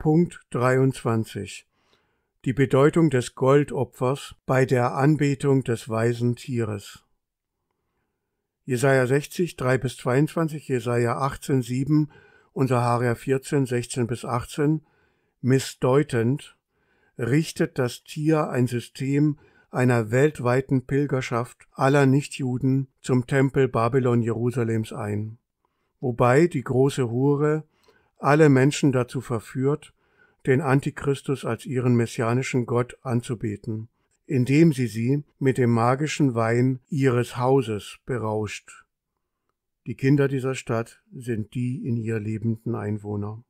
Punkt 23 die Bedeutung des Goldopfers bei der Anbetung des weisen Tieres. Jesaja 60, 3 bis 22, Jesaja 18, 7 und Saharia 14, 16 bis 18 missdeutend richtet das Tier ein System einer weltweiten Pilgerschaft aller Nichtjuden zum Tempel Babylon Jerusalems ein, wobei die große Hure alle Menschen dazu verführt, den Antichristus als ihren messianischen Gott anzubeten, indem sie sie mit dem magischen Wein ihres Hauses berauscht. Die Kinder dieser Stadt sind die in ihr lebenden Einwohner.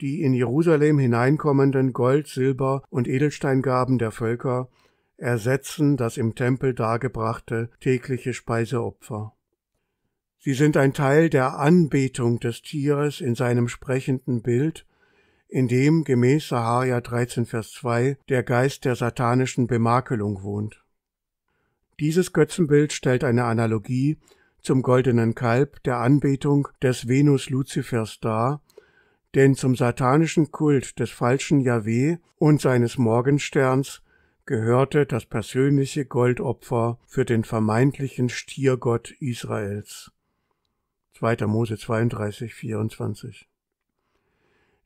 Die in Jerusalem hineinkommenden Gold, Silber und Edelsteingaben der Völker ersetzen das im Tempel dargebrachte tägliche Speiseopfer. Sie sind ein Teil der Anbetung des Tieres in seinem sprechenden Bild in dem gemäß Saharia 13, Vers 2 der Geist der satanischen Bemakelung wohnt. Dieses Götzenbild stellt eine Analogie zum goldenen Kalb der Anbetung des Venus-Luzifers dar, denn zum satanischen Kult des falschen Yahweh und seines Morgensterns gehörte das persönliche Goldopfer für den vermeintlichen Stiergott Israels. 2. Mose 32, 24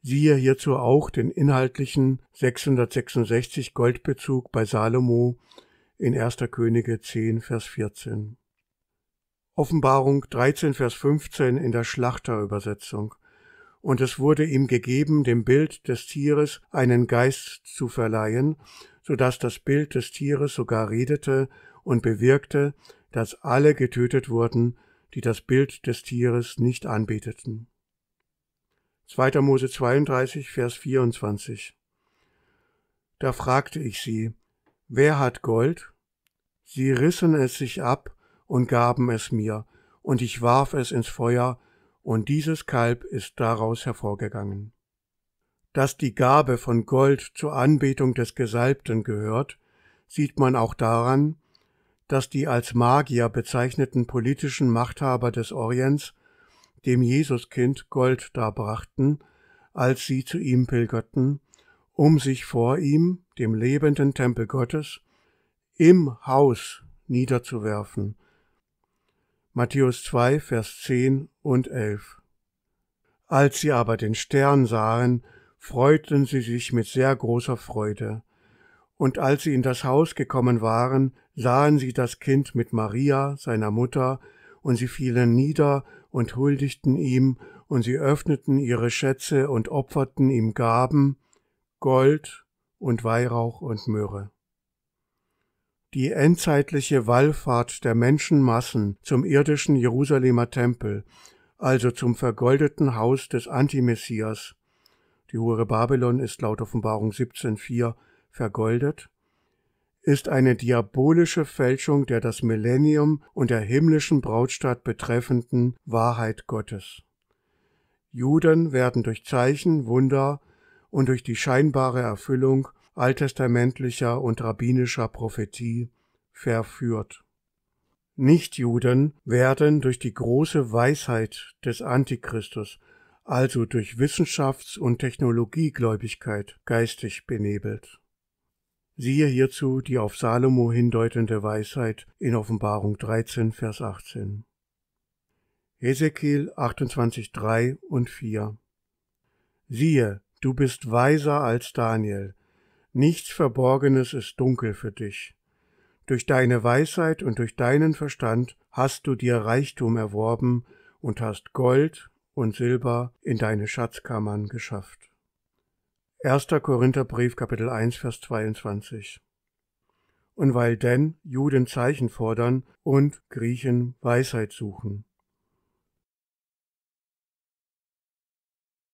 Siehe hierzu auch den inhaltlichen 666 Goldbezug bei Salomo in 1. Könige 10, Vers 14. Offenbarung 13, Vers 15 in der Schlachterübersetzung. Und es wurde ihm gegeben, dem Bild des Tieres einen Geist zu verleihen, so dass das Bild des Tieres sogar redete und bewirkte, dass alle getötet wurden, die das Bild des Tieres nicht anbeteten. 2. Mose 32, Vers 24. Da fragte ich sie, wer hat Gold? Sie rissen es sich ab und gaben es mir, und ich warf es ins Feuer, und dieses Kalb ist daraus hervorgegangen. Dass die Gabe von Gold zur Anbetung des Gesalbten gehört, sieht man auch daran, dass die als Magier bezeichneten politischen Machthaber des Orients dem Jesuskind Gold darbrachten, als sie zu ihm pilgerten, um sich vor ihm, dem lebenden Tempel Gottes, im Haus niederzuwerfen. Matthäus 2, Vers 10 und 11. Als sie aber den Stern sahen, freuten sie sich mit sehr großer Freude. Und als sie in das Haus gekommen waren, sahen sie das Kind mit Maria, seiner Mutter, und sie fielen nieder und huldigten ihm, und sie öffneten ihre Schätze und opferten ihm Gaben, Gold und Weihrauch und Myrrhe. Die endzeitliche Wallfahrt der Menschenmassen zum irdischen Jerusalemer Tempel, also zum vergoldeten Haus des Antimessias, die Hure Babylon ist laut Offenbarung 17,4 vergoldet, ist eine diabolische Fälschung der das Millennium und der himmlischen Brautstadt betreffenden Wahrheit Gottes. Juden werden durch Zeichen, Wunder und durch die scheinbare Erfüllung alttestamentlicher und rabbinischer Prophetie verführt. Nichtjuden werden durch die große Weisheit des Antichristus, also durch Wissenschafts- und Technologiegläubigkeit, geistig benebelt. Siehe hierzu die auf Salomo hindeutende Weisheit in Offenbarung 13, Vers 18. Ezekiel 28, 3 und 4. Siehe, du bist weiser als Daniel. Nichts Verborgenes ist dunkel für dich. Durch deine Weisheit und durch deinen Verstand hast du dir Reichtum erworben und hast Gold und Silber in deine Schatzkammern geschafft. 1. Korintherbrief, Kapitel 1, Vers 22. Und weil denn Juden Zeichen fordern und Griechen Weisheit suchen,